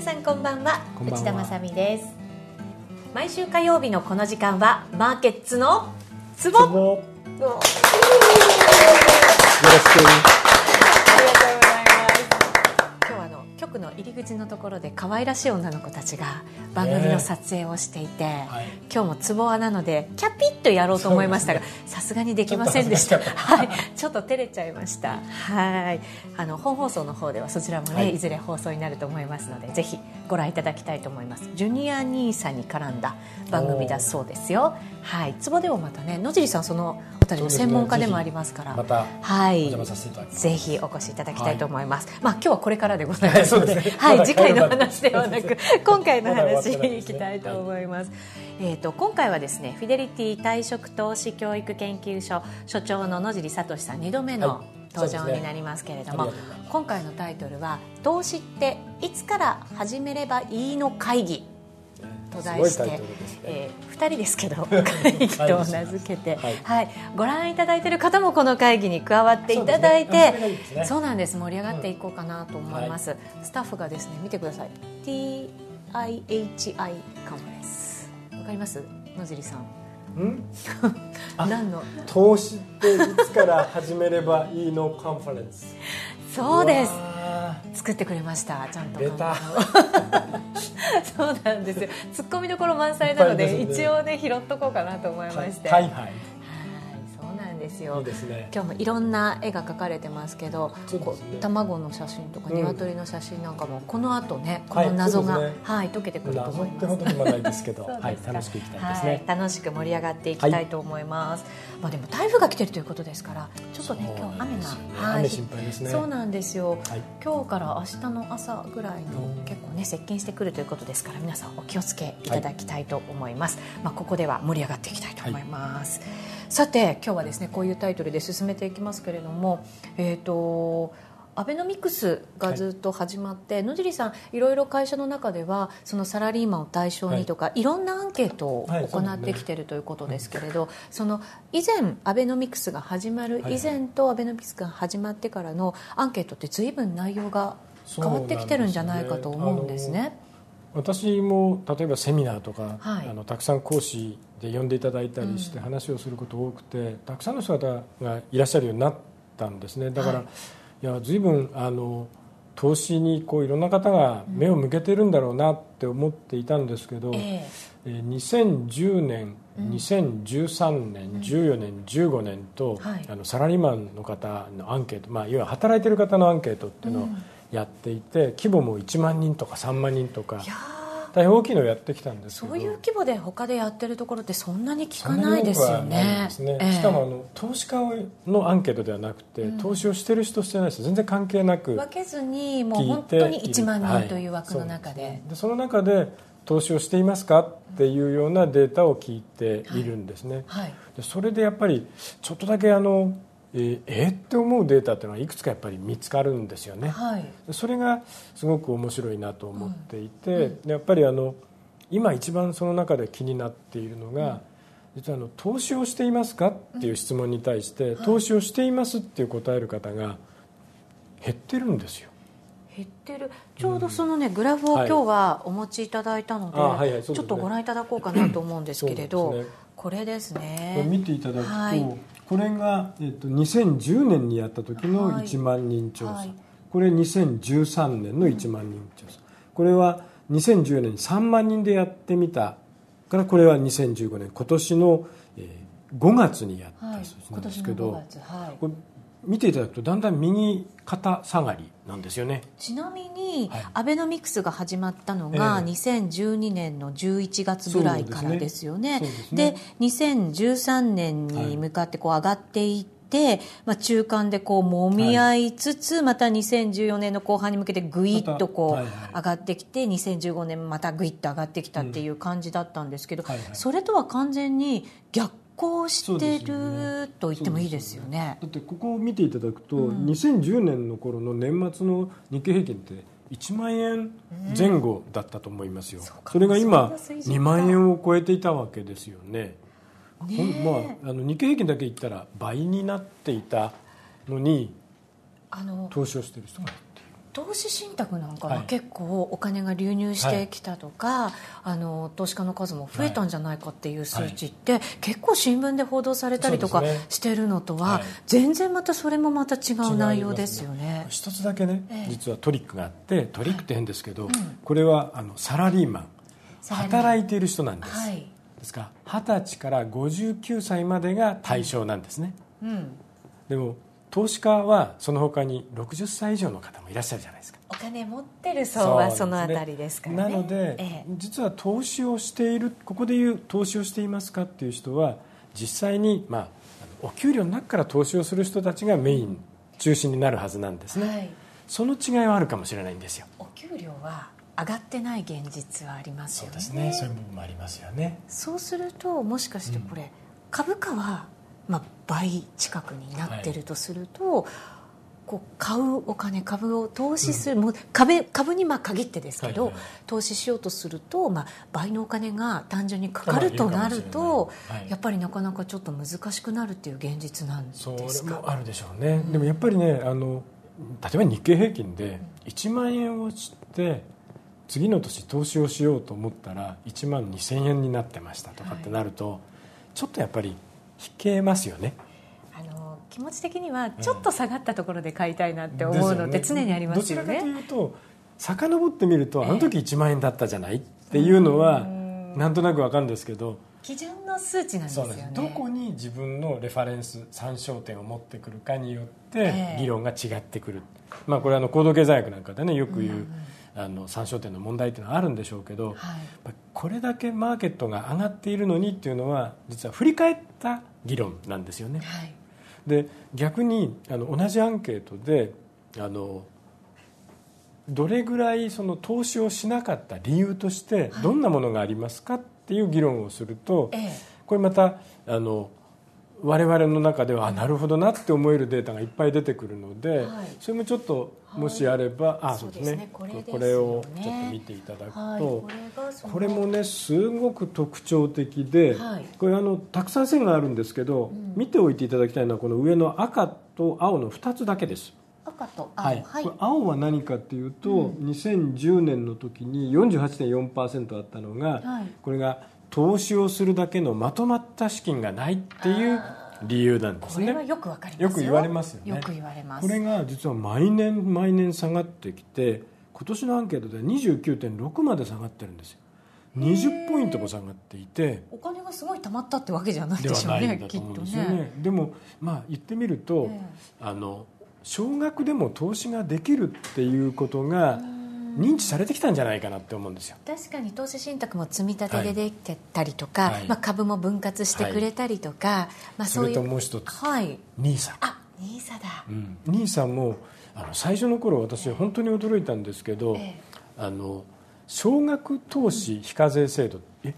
皆さんこんばんは内田まさです毎週火曜日のこの時間はマーケッツのツボよろしく局の入り口のところで可愛らしい女の子たちが番組の撮影をしていて、はい、今日もツボなのでキャピッとやろうと思いましたがさすが、ね、にできませんでしたはい、ちょっと照れちゃいましたはいあの本放送の方ではそちらもね、はい、いずれ放送になると思いますのでぜひご覧いただきたいと思いますジュニア兄さんに絡んだ番組だそうですよはい壺でもまたね野尻さんその辺りの専門家でもありますから、ね、はいぜひお越しいただきたいと思います、はい、まあ今日はこれからでございますのではいでね、はい次回の話ではなく今回の話にいきたいと思います、はい、えっ、ー、と今回はですねフィデリティ退職投資教育研究所所長の野尻聡さん二度目の、登場になりますけれども、ね、今回のタイトルは「投資っていつから始めればいいの会議」と題して、ねえー、2人ですけど会議と名付けて、はい、はい、ご覧いただいている方もこの会議に加わっていただいてそう、ねそうなんです盛り上がっていこうかなと思います、うんはい、スタッフがですね見てください TIHI かもですわかります野尻さんん何の投資っていつから始めればいいのカンファレンスそうです作ってくれましたちゃんと そうなんですよツッコミどころ満載なので、ね、一応ね拾っとこうかなと思いましてはいはいですよ、ね、今日もいろんな絵が描かれてますけど、ね、卵の写真とか鶏の写真なんかも、このあとねこの謎が、はい、ねはい、解けてくると思います謎ないですけどはい、楽しくいきたいですね、はい、楽しく盛り上がっていきたいと思います、まあ、でも台風が来てるということですからちょっとね今日雨が、はい、心配ですねそうなんですよ、今日から明日の朝ぐらいの結構ね接近してくるということですから皆さんお気をつけいただきたいと思います、はい、まあ、ここでは盛り上がっていきたいと思います、はい、さて今日はですねこういうタイトルで進めていきますけれどもえっ、ー、とアベノミクスがずっと始まって、はい、野尻さん、いろいろ会社の中ではそのサラリーマンを対象にとか、はい、いろんなアンケートを行ってきているということですけれど、はいその以前、アベノミクスが始まる以前とアベノミクスが始まってからのアンケートって随分内容が変わってきてるんじゃないかと思うんですね。私も例えばセミナーとか、はい、あのたくさん講師で呼んでいただいたりして話をすること多くて、うん、たくさんの方がいらっしゃるようになったんですねだから、はい、いや随分あの投資にこういろんな方が目を向けてるんだろうなって思っていたんですけど、うん、えー、2010年2013年、14年15年と、はい、あのサラリーマンの方のアンケート、まあ、いわゆる働いてる方のアンケートっていうのを、うんやっていて規模も1万人とか3万人とか大変大きいのをやってきたんですそういう規模で他でやってるところってそんなに聞かないですよね、ねえー、しかもあの投資家のアンケートではなくて、うん、投資をしてる人してない人全然関係なく分けずにもう本当に1万人という枠の中ではい、そでその中で投資をしていますかっていうようなデータを聞いているんですね、はいはい、でそれでやっぱりちょっとだけあのええって思うデータっていうのはいくつかやっぱり見つかるんですよね、はい、それがすごく面白いなと思っていて、うんうん、やっぱりあの今一番その中で気になっているのが、うん、実はあの投資をしていますかっていう質問に対して、投資をしていますっていう答える方が減ってるんですよ。減ってるちょうどそのね、グラフを今日はお持ちいただいたのではいはいはいでね、ちょっとご覧いただこうかなと思うんですけれど、ね、これですね見ていただくと、はい、これが、えっと、2010年にやった時の1万人調査、はいはい、これ2013年の1万人調査、これは2010年に3万人でやってみたからこれは2015年今年の、え5月にやったそうなんですけど、はい、はい、見ていただくとだんだん右肩下がりなんですよねちなみに、アベノミクスが始まったのが、2012年の11月ぐらいからですよね。でねで2013年に向かってこう上がっていって、まあ、中間でこうもみ合いつつ、はい、また2014年の後半に向けてぐいっとこう、上がってきて2015年またぐいっと上がってきたっていう感じだったんですけど、うんはいはい、それとは完全に逆行してると言ってもいいですよね、ねね、だってここを見ていただくと、うん、2010年の頃の年末の日経平均って1万円前後だったと思いますよ、うん、それが今2万円を超えていたわけですよねねまあ、あの日経平均だけいったら倍になっていたのに投資をしてる人がいる。投資信託なんかは結構お金が流入してきたとか、はい、あの投資家の数も増えたんじゃないかっていう数値って、はい、結構新聞で報道されたりとかしてるのとは、ねはい、全然またそれもまた違う内容ですよね、ね、一つだけね、ええ、実はトリックがあってトリックって変ですけど、うん、これはあのサラリーマン働いている人なんです、ですから二十歳から59歳までが対象なんですね、うん、でも投資家はその他に60歳以上の方もいらっしゃるじゃないですかお金持ってる層はそのあたりですから、ねね、なので、ええ、実は投資をしているここでいう投資をしていますかっていう人は実際に、まあ、お給料の中から投資をする人たちがメイン中心になるはずなんですね、はい、その違いはあるかもしれないんですよお給料は上がってない現実はありますよねそうですねそういう部分もありますよねそうするともしかしてこれ、うん、株価は、まあ倍近くになってるとすると、こう買うお金株を投資する、もう株株にまあ限ってですけど、投資しようとすると、まあ、倍のお金が単純にかかるとなると、やっぱりなかなかちょっと難しくなるっていう現実なんですかそれもあるでしょうね、でもやっぱりねあの例えば日経平均で1万円をして次の年投資をしようと思ったら1万2000円になってましたとかってなると、ちょっとやっぱり。引けますよね気持ち的にはちょっと下がったところで買いたいなって思うのって常にありますよね。よねどちらかというと遡ってみるとあの時1万円だったじゃないっていうのはなんとなくわかるんですけど基準の数値なんですよねどこに自分のレファレンス参照点を持ってくるかによって議論が違ってくる、まあ、これはあの行動経済学なんかでねよく言う、あの参照点の問題っていうのはあるんでしょうけど、はい、これだけマーケットが上がっているのにっていうのは実は振り返った議論なんですよね。はい、で逆にあの同じアンケートであのどれぐらいその投資をしなかった理由としてどんなものがありますかっていう議論をすると、これまたあの我々の中ではなるほどなって思えるデータがいっぱい出てくるので、はい、それもちょっともしあれば、はい、あそうですね、ね、これをちょっと見ていただくと、はい、これこれもねすごく特徴的で、これあのたくさん線があるんですけど、うん、見ておいていただきたいのはこの上の赤と青の2つだけです。赤と青,、はいはい、青は何かっていうと、うん、2010年の時に48.4%あったのが、はい、これが投資をするだけのまとまった資金がないっていう理由なんですね。これはよくわかりますよ。よく言われますよね。よく言われます。これが実は毎年毎年下がってきて、今年のアンケートで29.6まで下がってるんですよ。20ポイントも下がっていてお金がすごい貯まったってわけじゃないでしょうねきっとねでもまあ言ってみると、あの少額でも投資ができるっていうことが、うん認知されてきたんじゃないかなって思うんですよ確かに投資信託も積み立てでできてたりとか、はい、まあ、株も分割してくれたりとか、はい、まあ、そういうそれともう一つ、はい、n i s あ NISA だ、うん、n i s もあの最初の頃私本当に驚いたんですけど、ええ、あの少額投資非課税制度、うん、え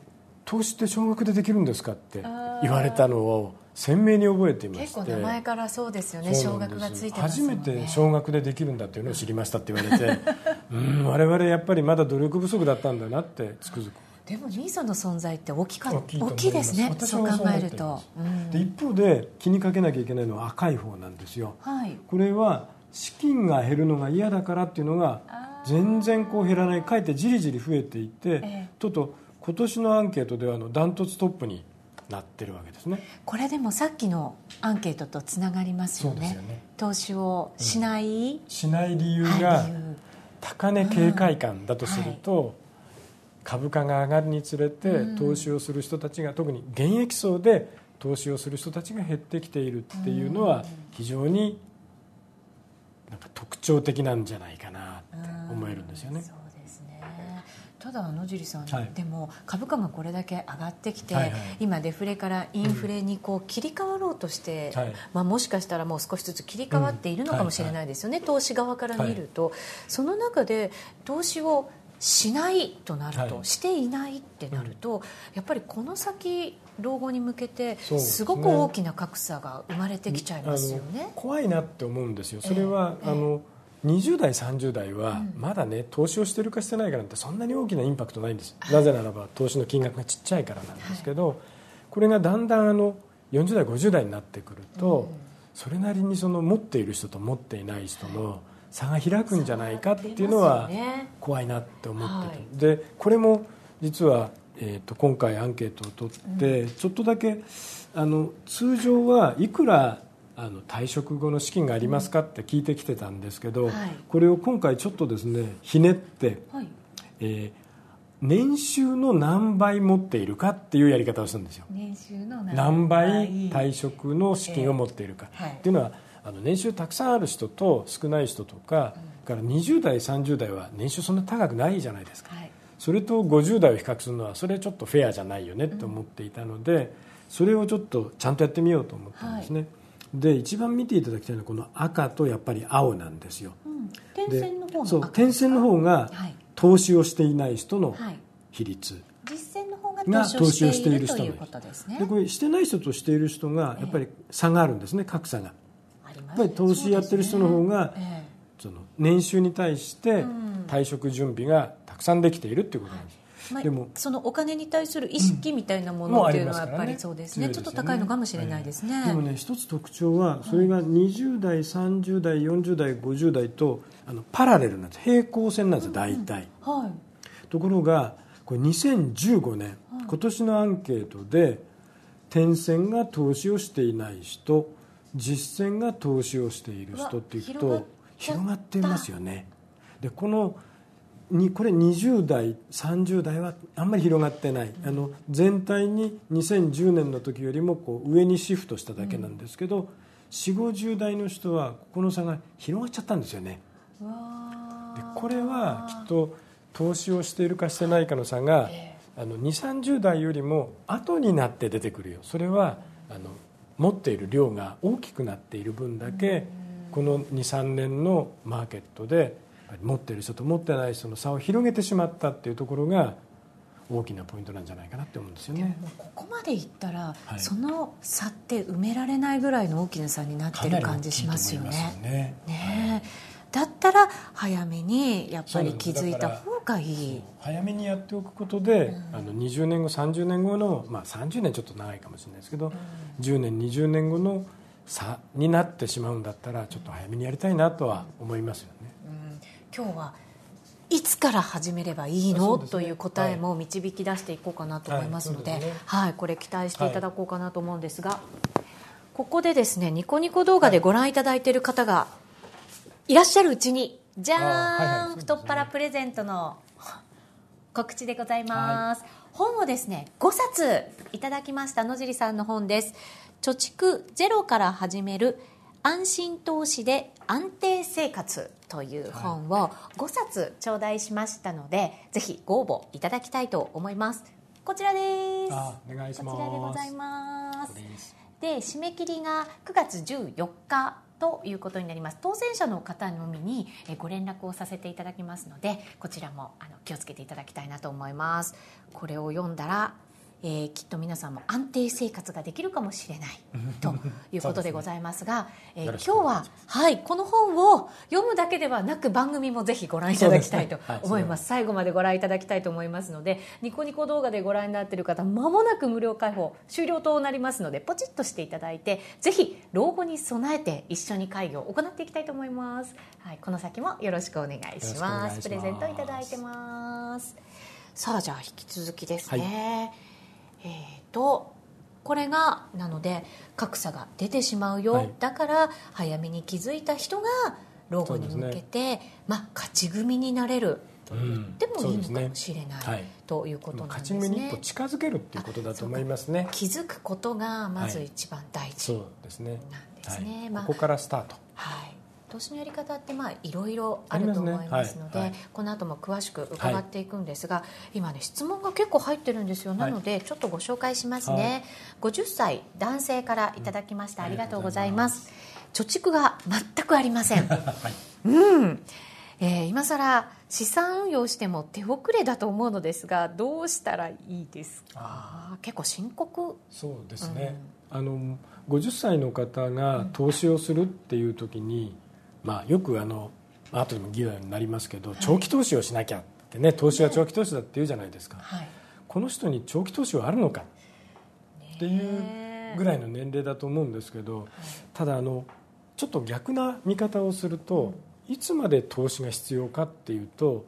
投資って少額でできるんですかって言われたのを鮮明に覚えていまして結構名前からそうですよね少額がついてます、ね、初めて少額でできるんだっていうのを知りましたって言われて うん我々やっぱりまだ努力不足だったんだなってつくづくでも兄さんの存在って大きか大きいですねそう考えると、うん、で一方で気にかけなきゃいけないのは赤い方なんですよ、はい、これは資金が減るのが嫌だからっていうのが全然こう減らないかえってじりじり増えていって、えちょっと今年のアンケートではダントツトップになってるわけですねこれでもさっきのアンケートとつながりますよね、ね、投資をしない、うん、しない理由が、はい理由高値警戒感だとすると、うんはい、株価が上がるにつれて投資をする人たちが、うん、特に現役層で投資をする人たちが減ってきているっていうのは非常になんか特徴的なんじゃないかなって思えるんですよね。ただ野尻さん、はい、でも株価がこれだけ上がってきて、はいはい、今デフレからインフレにこう切り替わとして、はい、まあ、もしかしたらもう少しずつ切り替わっているのかもしれないですよね、うんはいはい、投資側から見ると、その中で投資をしないとなると、はい、していないってなると、うん、やっぱりこの先老後に向けてすごく大きな格差が生まれてきちゃいますよね、ね、怖いなって思うんですよそれは、えー、あの、20代30代はまだね投資をしてるかしてないかなんてそんなに大きなインパクトないんです、なぜならば投資の金額がちっちゃいからなんですけど、はい、これがだんだんあの40代50代になってくると、それなりにその持っている人と持っていない人の差が開くんじゃないかっていうのは怖いなって思ってて、でこれも実は、えー、と今回アンケートを取って、ちょっとだけあの通常はいくらあの退職後の資金がありますかって聞いてきてたんですけど、これを今回ちょっとですねひねって、えー年収の何倍持っているかっていうやり方をするんですよ年収の何倍退職の資金を持っているか、えーはい、っていうのはあの年収たくさんある人と少ない人とか、うん、から20代30代は年収そんな高くないじゃないですか、はい、それと50代を比較するのはそれはちょっとフェアじゃないよねと思っていたので、うん、それをちょっとちゃんとやってみようと思ったんですね、はい、で一番見ていただきたいのはこの赤とやっぱり青なんですよ、うん、点線の方そう点線の方が、はい投資をしていない人の比率、はい実践の方が投資をしている人ということですねでこれしてない人としている人がやっぱり差があるんですね、ええ、格差が、やっぱり投資やってる人の方が、ねえ、その年収に対して退職準備がたくさんできているっていうことなんです、はいまあ、でもそのお金に対する意識みたいなものっていうのはやっぱりそうですねすね、ちょっと高いのかもしれないですね、はい、でもね一つ特徴はそれが20代30代40代50代とあのパラレルなんです平行線なんです、うん、大体、はい、ところがこれ2015年、はい、今年のアンケートで転戦が投資をしていない人実践が投資をしている人っていうと広がっていますよねでこのにこれ20代30代はあんまり広がってないあの全体に2010年の時よりもこう上にシフトしただけなんですけど、うん、4 5 0代の人はここの差が広がっちゃったんですよね。でこれはきっと投資をしているかしてないかの差が、あの2 3 0代よりも後になって出てくるよそれはあの持っている量が大きくなっている分だけ、この23年のマーケットで持ってる人と持ってない人の差を広げてしまったっていうところが大きなポイントなんじゃないかなって思うんですよねここまでいったら、はい、その差って埋められないぐらいの大きな差になってる感じしますよね。ね、ねはい、だったら早めにやっぱり気づいた方がいい早めにやっておくことで、うん、あの20年後30年後の、まあ、30年ちょっと長いかもしれないですけど、うん、10年20年後の差になってしまうんだったらちょっと早めにやりたいなとは思いますよね。うん今日はいつから始めればいいの、ね、という答えも導き出していこうかなと思いますのではいはいでね、はいこれ期待していただこうかなと思うんですが、はい、ここでですねニコニコ動画でご覧いただいている方がいらっしゃるうちにじゃーん、はいはい、太っ腹プレゼントの 告知でございます、本をですね5冊いただきました野尻さんの本です貯蓄ゼロから始める安心投資で安定生活という本を5冊頂戴しましたので、ぜひご応募いただきたいと思います。こちらです。あ、お願いします。こちらでございます。で、締め切りが9月14日ということになります当選者の方のみにご連絡をさせていただきますのでこちらもあの気をつけていただきたいなと思いますこれを読んだらえー、きっと皆さんも安定生活ができるかもしれないということでございますが、すね、えー、今日は、はい、この本を読むだけではなく番組もぜひご覧いただきたいと 思います、ねはい、最後までご覧いただきたいと思いますのでニコニコ動画でご覧になっている方まもなく無料開放終了となりますのでポチッとしていただいてぜひ老後に備えて一緒に会議を行っていきたいと思います、はい、この先もよろしくお願いしますプレゼントいただいてますさあじゃあ引き続きですね、はいえっ、ー、とこれがなので格差が出てしまうよ、はい、だから早めに気づいた人が老後に向けて、ね、まあ、勝ち組になれるでもいいのかもしれない、うんね、ということなんですね、勝ち組に一歩近づけるっていうことだと思いますね気づくことがまず一番大事、はい、そうですねなんですね、まあ、ここからスタートはい投資のやり方ってまあいろいろあると思いますので、この後も詳しく伺っていくんですが、今ね質問が結構入ってるんですよなのでちょっとご紹介しますね、50歳男性からいただきました、ありがとうございます貯蓄が全くありません、うんえー、今更資産運用しても手遅れだと思うのですがどうしたらいいですか結構深刻そうですね、うん、あの50歳の方が投資をするっていう時に、うんまあ、よくあの後でも議論になりますけど、はい、長期投資をしなきゃってね投資は長期投資だって言うじゃないですか、ねはい、この人に長期投資はあるのかっていうぐらいの年齢だと思うんですけど、ただあのちょっと逆な見方をすると、いつまで投資が必要かっていうと